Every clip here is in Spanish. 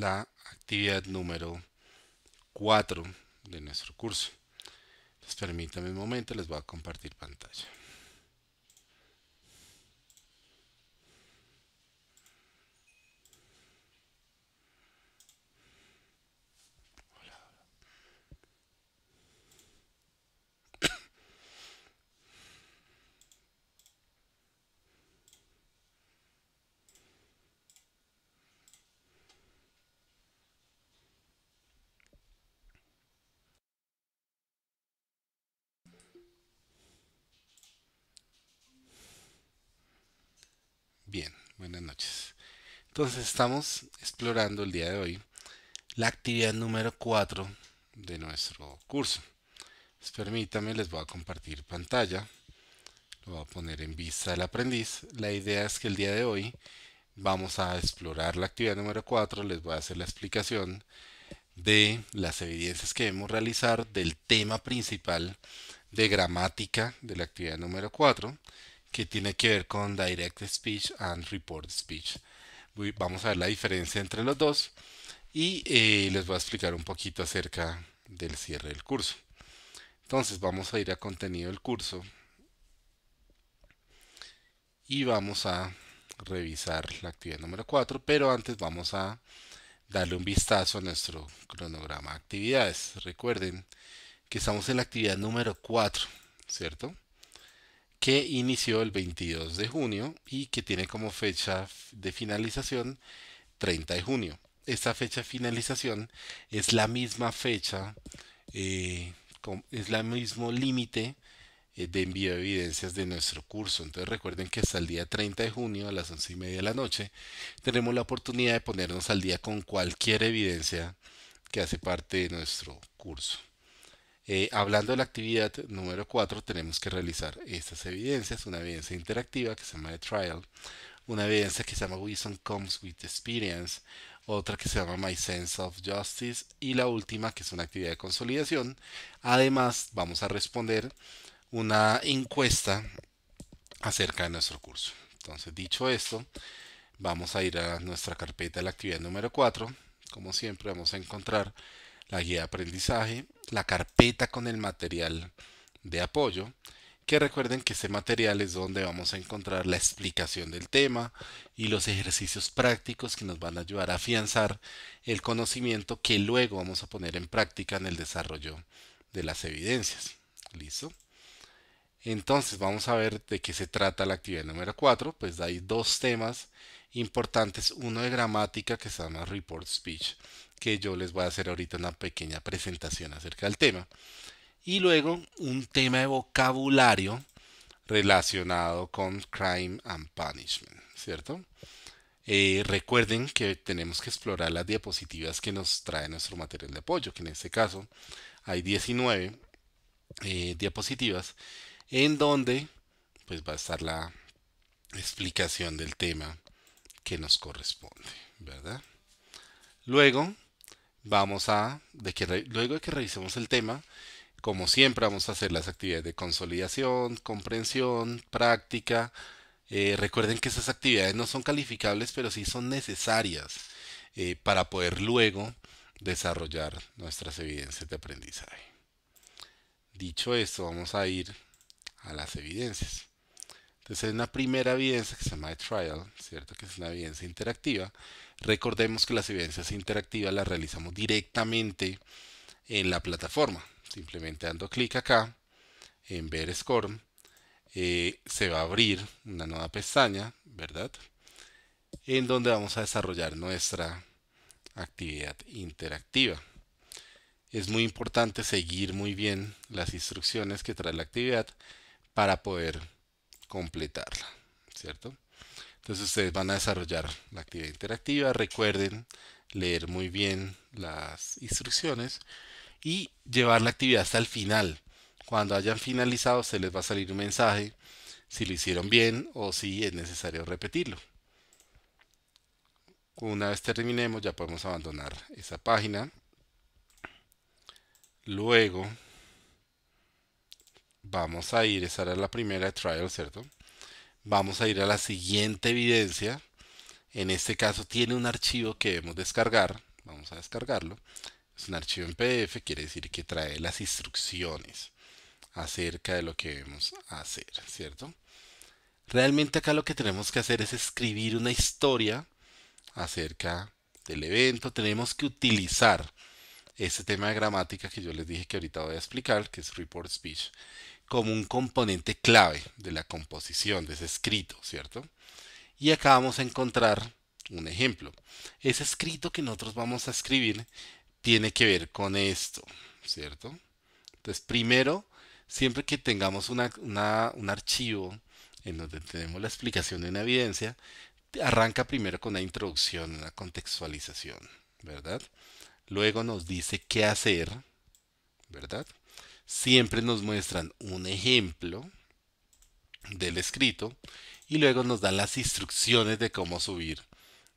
la actividad número 4 de nuestro curso. Permítame permítanme un momento, les voy a compartir pantalla. buenas noches. Entonces estamos explorando el día de hoy la actividad número 4 de nuestro curso. Pues permítame, les voy a compartir pantalla. Lo voy a poner en vista del aprendiz. La idea es que el día de hoy vamos a explorar la actividad número 4. Les voy a hacer la explicación de las evidencias que debemos realizar del tema principal de gramática de la actividad número 4 que tiene que ver con Direct Speech and Report Speech. vamos a ver la diferencia entre los dos y eh, les voy a explicar un poquito acerca del cierre del curso. Entonces vamos a ir a contenido del curso y vamos a revisar la actividad número 4, pero antes vamos a darle un vistazo a nuestro cronograma de actividades. Recuerden que estamos en la actividad número 4, ¿cierto? que inició el 22 de junio y que tiene como fecha de finalización 30 de junio. Esta fecha de finalización es la misma fecha, eh, es el mismo límite eh, de envío de evidencias de nuestro curso. Entonces recuerden que hasta el día 30 de junio a las 11 y media de la noche tenemos la oportunidad de ponernos al día con cualquier evidencia que hace parte de nuestro curso. Eh, hablando de la actividad número 4, tenemos que realizar estas evidencias, una evidencia interactiva que se llama The Trial, una evidencia que se llama Wisdom Comes with Experience, otra que se llama My Sense of Justice y la última que es una actividad de consolidación. Además, vamos a responder una encuesta acerca de nuestro curso. Entonces, dicho esto, vamos a ir a nuestra carpeta de la actividad número 4. Como siempre, vamos a encontrar la guía de aprendizaje, la carpeta con el material de apoyo, que recuerden que este material es donde vamos a encontrar la explicación del tema y los ejercicios prácticos que nos van a ayudar a afianzar el conocimiento que luego vamos a poner en práctica en el desarrollo de las evidencias. ¿Listo? Entonces vamos a ver de qué se trata la actividad número 4, pues hay dos temas importantes. Uno de gramática que se llama Report Speech, que yo les voy a hacer ahorita una pequeña presentación acerca del tema. Y luego un tema de vocabulario relacionado con Crime and Punishment, ¿cierto? Eh, recuerden que tenemos que explorar las diapositivas que nos trae nuestro material de apoyo, que en este caso hay 19 eh, diapositivas, en donde pues va a estar la explicación del tema que nos corresponde, ¿verdad? Luego vamos a, de que luego de que revisemos el tema, como siempre vamos a hacer las actividades de consolidación, comprensión, práctica. Eh, recuerden que esas actividades no son calificables, pero sí son necesarias eh, para poder luego desarrollar nuestras evidencias de aprendizaje. Dicho esto, vamos a ir a las evidencias. Entonces es una primera evidencia que se llama trial, ¿cierto? Que es una evidencia interactiva. Recordemos que las evidencias interactivas las realizamos directamente en la plataforma. Simplemente dando clic acá en ver score, eh, se va a abrir una nueva pestaña, ¿verdad? En donde vamos a desarrollar nuestra actividad interactiva. Es muy importante seguir muy bien las instrucciones que trae la actividad para poder completarla, ¿cierto? Entonces ustedes van a desarrollar la actividad interactiva, recuerden leer muy bien las instrucciones y llevar la actividad hasta el final. Cuando hayan finalizado se les va a salir un mensaje si lo hicieron bien o si es necesario repetirlo. Una vez terminemos ya podemos abandonar esa página. Luego Vamos a ir, esa era la primera trial, ¿cierto? Vamos a ir a la siguiente evidencia. En este caso tiene un archivo que debemos descargar. Vamos a descargarlo. Es un archivo en PDF, quiere decir que trae las instrucciones acerca de lo que debemos hacer, ¿cierto? Realmente acá lo que tenemos que hacer es escribir una historia acerca del evento. Tenemos que utilizar ese tema de gramática que yo les dije que ahorita voy a explicar, que es Report Speech como un componente clave de la composición de ese escrito, ¿cierto? Y acá vamos a encontrar un ejemplo. Ese escrito que nosotros vamos a escribir tiene que ver con esto, ¿cierto? Entonces, primero, siempre que tengamos un archivo en donde tenemos la explicación de una evidencia, arranca primero con una introducción, una contextualización, ¿verdad? Luego nos dice qué hacer, ¿verdad? siempre nos muestran un ejemplo del escrito y luego nos dan las instrucciones de cómo subir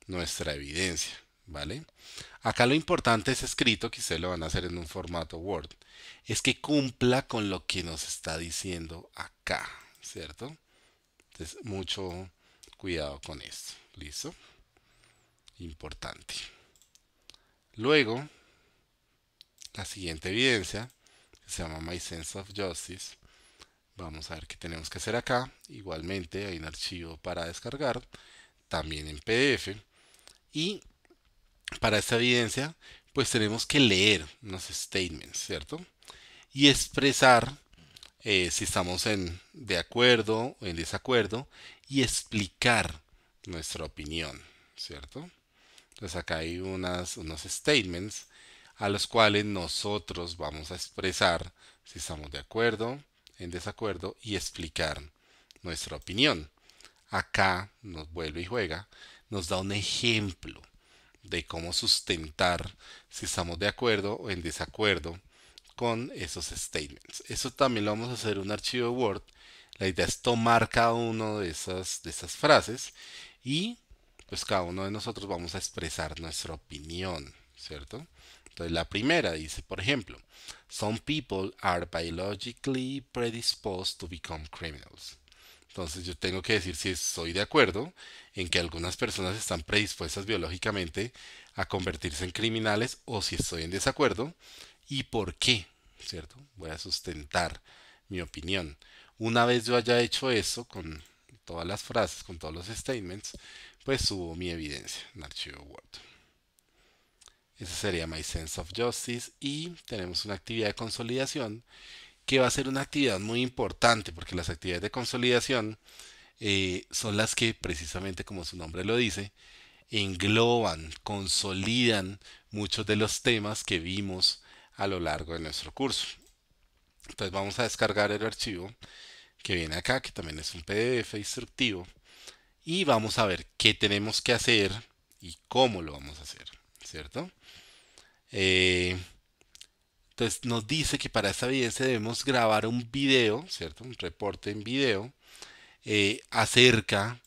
nuestra evidencia, ¿vale? Acá lo importante es escrito, que ustedes lo van a hacer en un formato Word, es que cumpla con lo que nos está diciendo acá, ¿cierto? Entonces, mucho cuidado con esto, ¿listo? Importante. Luego, la siguiente evidencia se llama My Sense of Justice. Vamos a ver qué tenemos que hacer acá. Igualmente hay un archivo para descargar, también en PDF. Y para esta evidencia, pues tenemos que leer unos statements, ¿cierto? Y expresar eh, si estamos en, de acuerdo o en desacuerdo y explicar nuestra opinión, ¿cierto? Entonces acá hay unas, unos statements a los cuales nosotros vamos a expresar si estamos de acuerdo, en desacuerdo y explicar nuestra opinión. Acá nos vuelve y juega, nos da un ejemplo de cómo sustentar si estamos de acuerdo o en desacuerdo con esos statements. Eso también lo vamos a hacer en un archivo Word. La idea es tomar cada uno de esas, de esas frases y pues cada uno de nosotros vamos a expresar nuestra opinión, ¿cierto? Entonces, la primera dice, por ejemplo, some people are biologically predisposed to become criminals. Entonces yo tengo que decir si estoy de acuerdo en que algunas personas están predispuestas biológicamente a convertirse en criminales o si estoy en desacuerdo y por qué, ¿cierto? Voy a sustentar mi opinión. Una vez yo haya hecho eso con todas las frases, con todos los statements, pues subo mi evidencia en archivo Word. Ese sería My Sense of Justice. Y tenemos una actividad de consolidación que va a ser una actividad muy importante porque las actividades de consolidación eh, son las que precisamente como su nombre lo dice, engloban, consolidan muchos de los temas que vimos a lo largo de nuestro curso. Entonces vamos a descargar el archivo que viene acá, que también es un PDF instructivo, y vamos a ver qué tenemos que hacer y cómo lo vamos a hacer. ¿cierto? Eh, entonces nos dice que para esta evidencia debemos grabar un video, ¿cierto? Un reporte en video eh, acerca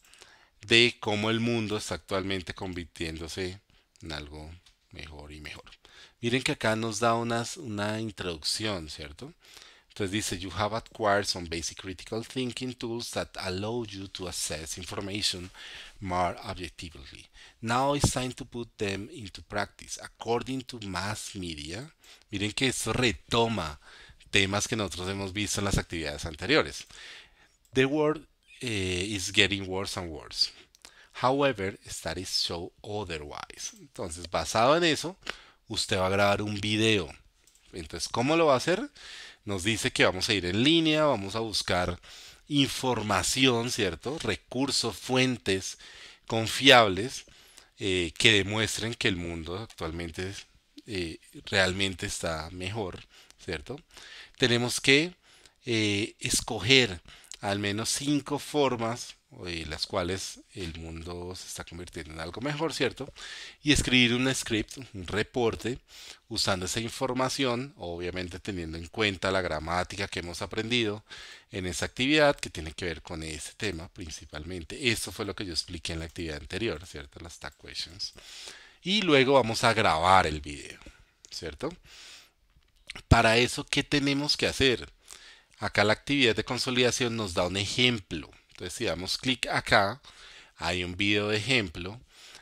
de cómo el mundo está actualmente convirtiéndose en algo mejor y mejor. Miren que acá nos da una introducción, ¿cierto? Entonces dice, you have acquired some basic critical thinking tools that allow you to assess information more objectively. Now it's time to put them into practice. According to mass media, miren que esto retoma temas que nosotros hemos visto en las actividades anteriores. The world eh, is getting worse and worse. However, studies show otherwise. Entonces, basado en eso, usted va a grabar un video. Entonces, ¿cómo lo va a hacer? nos dice que vamos a ir en línea, vamos a buscar información, ¿cierto? Recursos, fuentes confiables eh, que demuestren que el mundo actualmente eh, realmente está mejor, ¿cierto? Tenemos que eh, escoger al menos cinco formas eh, las cuales el mundo se está convirtiendo en algo mejor, ¿cierto? Y escribir un script, un reporte, usando esa información, obviamente teniendo en cuenta la gramática que hemos aprendido en esa actividad que tiene que ver con ese tema principalmente. Eso fue lo que yo expliqué en la actividad anterior, ¿cierto? Las tag questions. Y luego vamos a grabar el video, ¿cierto? Para eso, ¿qué tenemos que hacer? Acá la actividad de consolidación nos da un ejemplo entonces si damos clic acá, hay un video de ejemplo,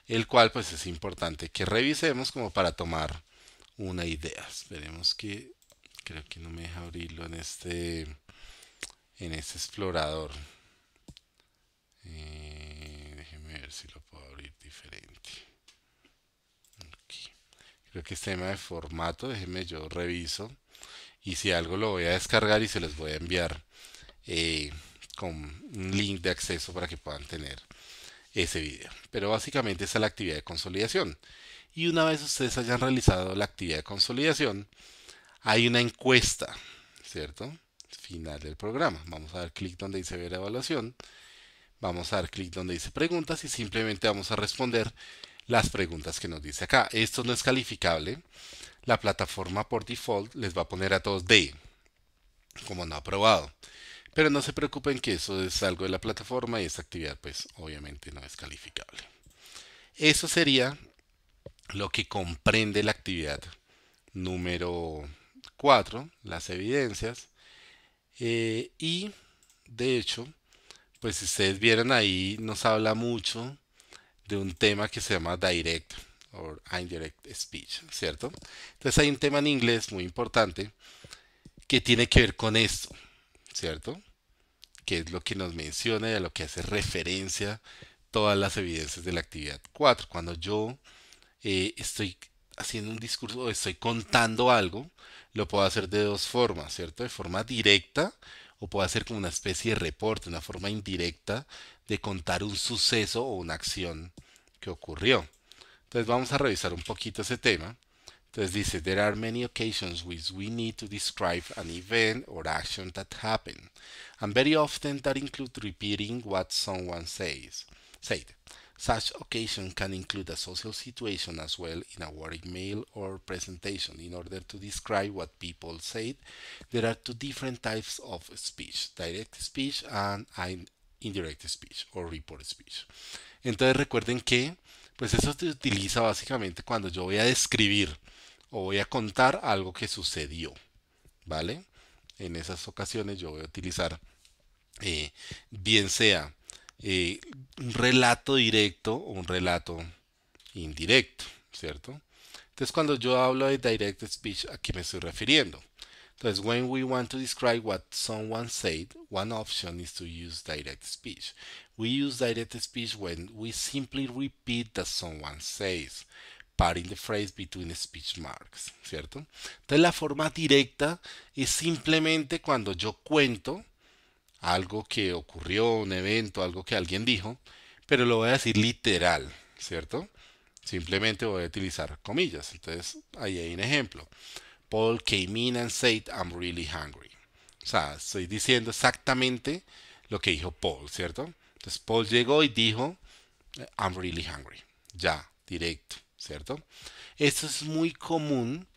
el cual pues es importante que revisemos como para tomar una idea. Esperemos que, creo que no me deja abrirlo en este, en este explorador. Eh, déjenme ver si lo puedo abrir diferente. Creo que es este tema de formato, déjenme yo reviso. Y si algo lo voy a descargar y se los voy a enviar. Eh, con un link de acceso para que puedan tener ese video. Pero básicamente es la actividad de consolidación. Y una vez ustedes hayan realizado la actividad de consolidación, hay una encuesta, ¿cierto? Final del programa. Vamos a dar clic donde dice ver evaluación. Vamos a dar clic donde dice preguntas y simplemente vamos a responder las preguntas que nos dice acá. Esto no es calificable. La plataforma por default les va a poner a todos D, como no aprobado. Pero no se preocupen que eso es algo de la plataforma y esta actividad pues obviamente no es calificable. Eso sería lo que comprende la actividad número 4, las evidencias. Eh, y de hecho, pues si ustedes vieron ahí, nos habla mucho de un tema que se llama direct or indirect speech, ¿cierto? Entonces hay un tema en inglés muy importante que tiene que ver con esto. ¿cierto? Que es lo que nos menciona y a lo que hace referencia todas las evidencias de la actividad 4. Cuando yo eh, estoy haciendo un discurso o estoy contando algo, lo puedo hacer de dos formas, ¿cierto? De forma directa o puedo hacer como una especie de reporte, una forma indirecta de contar un suceso o una acción que ocurrió. Entonces vamos a revisar un poquito ese tema So dice, there are many occasions which we need to describe an event or action that happened. And very often that includes repeating what someone says. Said. Such occasion can include a social situation as well in a work mail or presentation. In order to describe what people said, there are two different types of speech, direct speech and indirect speech or report speech. Entonces recuerden que pues eso se utiliza básicamente cuando yo voy a describir o voy a contar algo que sucedió. ¿Vale? En esas ocasiones yo voy a utilizar, eh, bien sea eh, un relato directo o un relato indirecto, ¿cierto? Entonces cuando yo hablo de direct speech, ¿a qué me estoy refiriendo? Entonces, when we want to describe what someone said, one option is to use direct speech. We use direct speech when we simply repeat what someone says in the phrase between speech marks, ¿cierto? Entonces la forma directa es simplemente cuando yo cuento algo que ocurrió, un evento, algo que alguien dijo, pero lo voy a decir literal, ¿cierto? Simplemente voy a utilizar comillas. Entonces ahí hay un ejemplo. Paul came in and said, I'm really hungry. O sea, estoy diciendo exactamente lo que dijo Paul, ¿cierto? Entonces Paul llegó y dijo, I'm really hungry. Ya, directo. ¿cierto? Esto es muy común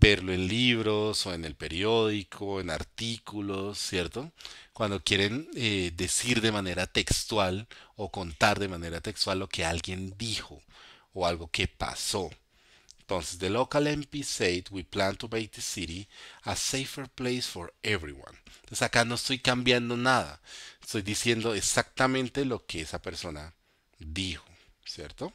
verlo en libros o en el periódico, en artículos, ¿cierto? Cuando quieren eh, decir de manera textual o contar de manera textual lo que alguien dijo o algo que pasó. Entonces, the local MP said, we plan to make the city a safer place for everyone. Entonces, acá no estoy cambiando nada. Estoy diciendo exactamente lo que esa persona dijo, ¿cierto?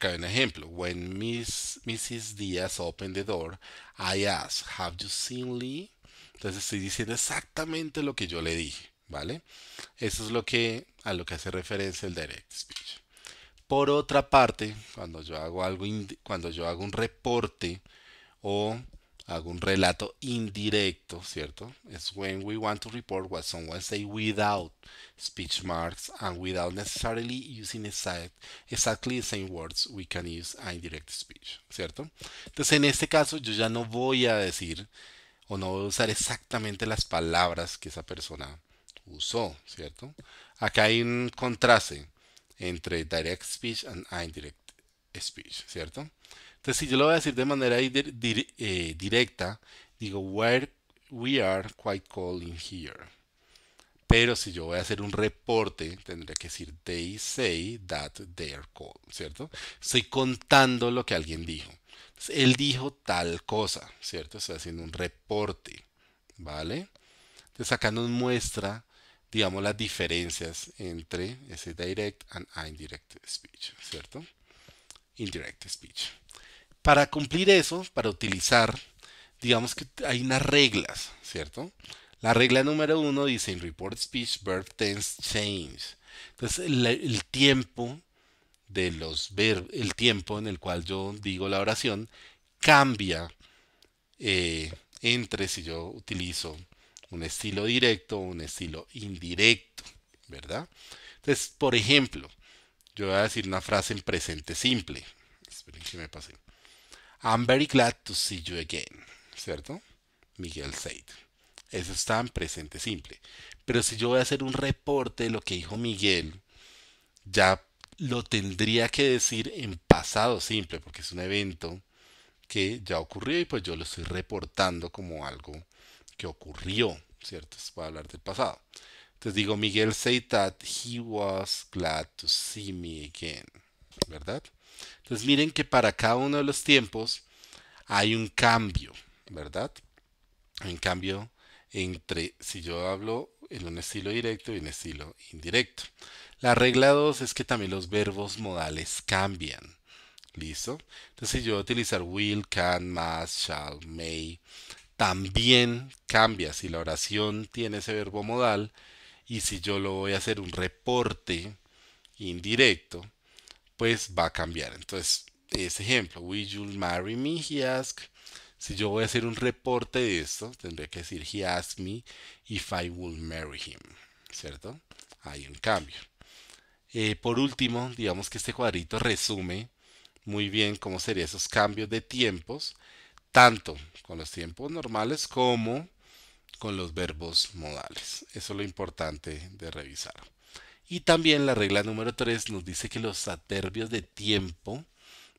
hay un ejemplo, When Mrs. Diaz opened the door, I asked, have you seen Lee? Entonces estoy diciendo exactamente lo que yo le dije, ¿vale? Eso es lo que, a lo que hace referencia el direct speech. Por otra parte, cuando yo hago algo, cuando yo hago un reporte o hago un relato indirecto, ¿cierto? Es when we want to report what someone say without speech marks and without necessarily using exactly the same words we can use indirect speech, ¿cierto? Entonces en este caso yo ya no voy a decir o no voy a usar exactamente las palabras que esa persona usó, ¿cierto? Acá hay un contraste entre direct speech and indirect speech, ¿cierto? Entonces, si yo lo voy a decir de manera eh, directa, digo, where we are quite cold in here. Pero si yo voy a hacer un reporte, tendría que decir, they say that they are cold, ¿cierto? Estoy contando lo que alguien dijo. Entonces, él dijo tal cosa, ¿cierto? Estoy haciendo un reporte, ¿vale? Entonces, acá nos muestra digamos, las diferencias entre ese direct and indirect speech, ¿cierto? Indirect speech. Para cumplir eso, para utilizar, digamos que hay unas reglas, ¿cierto? La regla número uno dice "In Report Speech, Verb Tense Change. Entonces, el, tiempo de los el tiempo en el cual yo digo la oración cambia eh, entre si yo utilizo un estilo directo o un estilo indirecto, ¿verdad? Entonces, por ejemplo, yo voy a decir una frase en presente simple. Esperen que me pase. I'm very glad to see you again, ¿cierto? Miguel Said. Eso está en presente simple. Pero si yo voy a hacer un reporte de lo que dijo Miguel, ya lo tendría que decir en pasado simple, porque es un evento que ya ocurrió y pues yo lo estoy reportando como algo que ocurrió, ¿cierto? se puede hablar del pasado. Entonces digo, Miguel said that he was glad to see me again, ¿verdad? Entonces miren que para cada uno de los tiempos hay un cambio, ¿verdad? un cambio entre si yo hablo en un estilo directo y en estilo indirecto. La regla 2 es que también los verbos modales cambian. ¿Listo? Entonces si yo voy a utilizar will, can, must, shall, may, también cambia. Si la oración tiene ese verbo modal y si yo lo voy a hacer un reporte indirecto, pues va a cambiar. Entonces, ese ejemplo, Will you marry me? He asked. Si yo voy a hacer un reporte de esto, tendría que decir, he asked me if I will marry him. ¿Cierto? Hay un cambio. Eh, por último, digamos que este cuadrito resume muy bien cómo serían esos cambios de tiempos, tanto con los tiempos normales como con los verbos modales. Eso es lo importante de revisar. Y también la regla número 3 nos dice que los adverbios de tiempo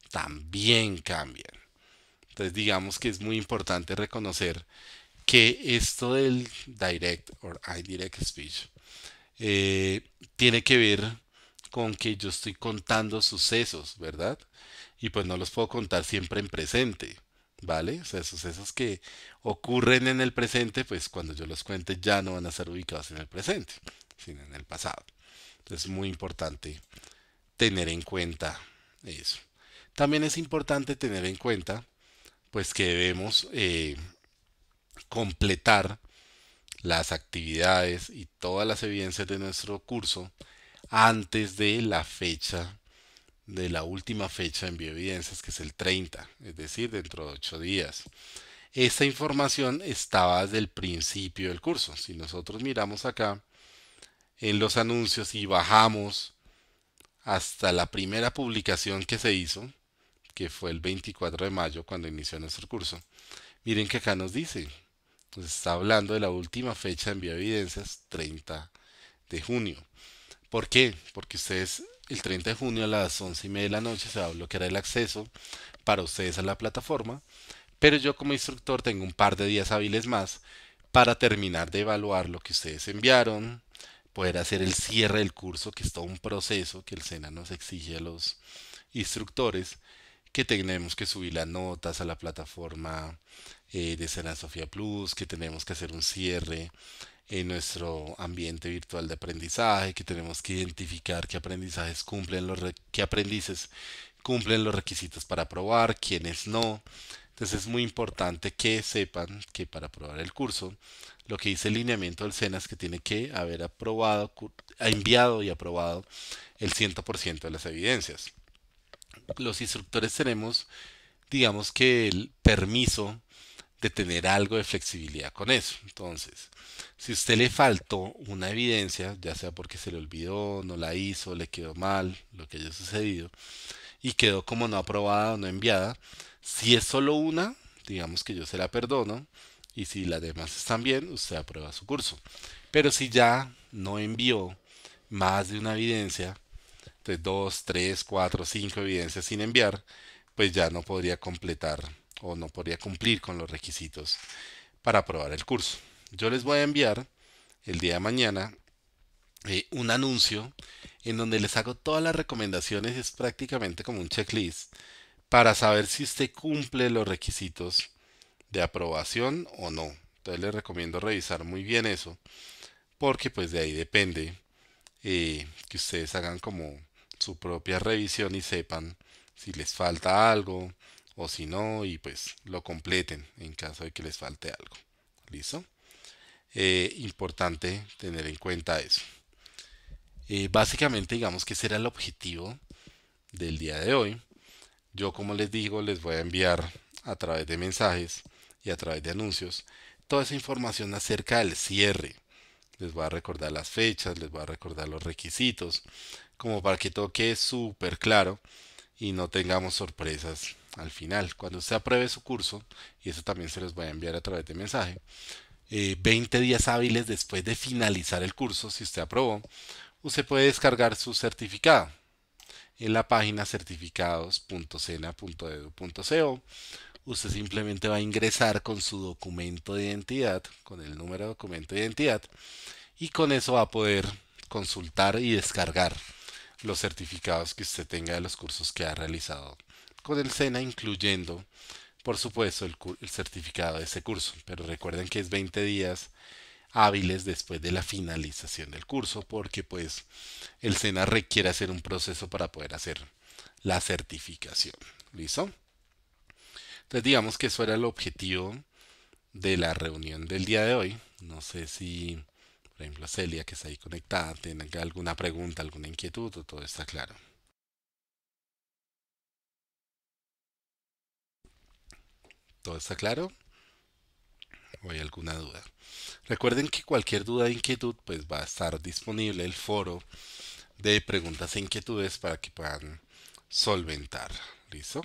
también cambian. Entonces digamos que es muy importante reconocer que esto del direct or indirect speech eh, tiene que ver con que yo estoy contando sucesos, ¿verdad? Y pues no los puedo contar siempre en presente, ¿vale? O sea, sucesos que ocurren en el presente, pues cuando yo los cuente ya no van a ser ubicados en el presente, sino en el pasado es muy importante tener en cuenta eso. También es importante tener en cuenta pues que debemos eh, completar las actividades y todas las evidencias de nuestro curso antes de la fecha de la última fecha de envío evidencias que es el 30, es decir, dentro de 8 días. Esta información estaba desde el principio del curso. Si nosotros miramos acá, en los anuncios y bajamos hasta la primera publicación que se hizo, que fue el 24 de mayo cuando inició nuestro curso, miren que acá nos dice, nos está hablando de la última fecha de envío de evidencias, 30 de junio. ¿Por qué? Porque ustedes el 30 de junio a las 11 y media de la noche se va a bloquear el acceso para ustedes a la plataforma, pero yo como instructor tengo un par de días hábiles más para terminar de evaluar lo que ustedes enviaron, poder hacer el cierre del curso, que es todo un proceso que el SENA nos exige a los instructores, que tenemos que subir las notas a la plataforma eh, de SENA Sofía Plus, que tenemos que hacer un cierre en nuestro ambiente virtual de aprendizaje, que tenemos que identificar qué aprendizajes cumplen los qué aprendices cumplen los requisitos para aprobar, quiénes no, entonces es muy importante que sepan que para aprobar el curso, lo que dice el lineamiento del SENA es que tiene que haber aprobado, ha enviado y aprobado el 100% de las evidencias. Los instructores tenemos, digamos que el permiso de tener algo de flexibilidad con eso. Entonces, si usted le faltó una evidencia, ya sea porque se le olvidó, no la hizo, le quedó mal, lo que haya sucedido, y quedó como no aprobada o no enviada, si es solo una, digamos que yo se la perdono y si las demás están bien, usted aprueba su curso. Pero si ya no envió más de una evidencia, entonces dos, tres, cuatro, cinco evidencias sin enviar, pues ya no podría completar o no podría cumplir con los requisitos para aprobar el curso. Yo les voy a enviar el día de mañana eh, un anuncio en donde les hago todas las recomendaciones, es prácticamente como un checklist para saber si usted cumple los requisitos de aprobación o no. Entonces les recomiendo revisar muy bien eso, porque pues de ahí depende eh, que ustedes hagan como su propia revisión y sepan si les falta algo o si no y pues lo completen en caso de que les falte algo. ¿Listo? Eh, importante tener en cuenta eso. Eh, básicamente digamos que ese era el objetivo del día de hoy. Yo, como les digo, les voy a enviar a través de mensajes y a través de anuncios toda esa información acerca del cierre. Les voy a recordar las fechas, les voy a recordar los requisitos, como para que todo quede súper claro y no tengamos sorpresas al final. Cuando usted apruebe su curso, y eso también se los voy a enviar a través de mensaje, 20 eh, días hábiles después de finalizar el curso, si usted aprobó, usted puede descargar su certificado en la página certificados.cena.edu.co. Usted simplemente va a ingresar con su documento de identidad, con el número de documento de identidad, y con eso va a poder consultar y descargar los certificados que usted tenga de los cursos que ha realizado con el SENA, incluyendo, por supuesto, el, certificado de ese curso. Pero recuerden que es 20 días hábiles después de la finalización del curso, porque pues el SENA requiere hacer un proceso para poder hacer la certificación. ¿Listo? Entonces digamos que eso era el objetivo de la reunión del día de hoy. No sé si, por ejemplo, Celia que está ahí conectada tenga alguna pregunta, alguna inquietud o todo está claro. ¿Todo está claro? o hay alguna duda. Recuerden que cualquier duda e inquietud pues va a estar disponible el foro de preguntas e inquietudes para que puedan solventar. ¿Listo?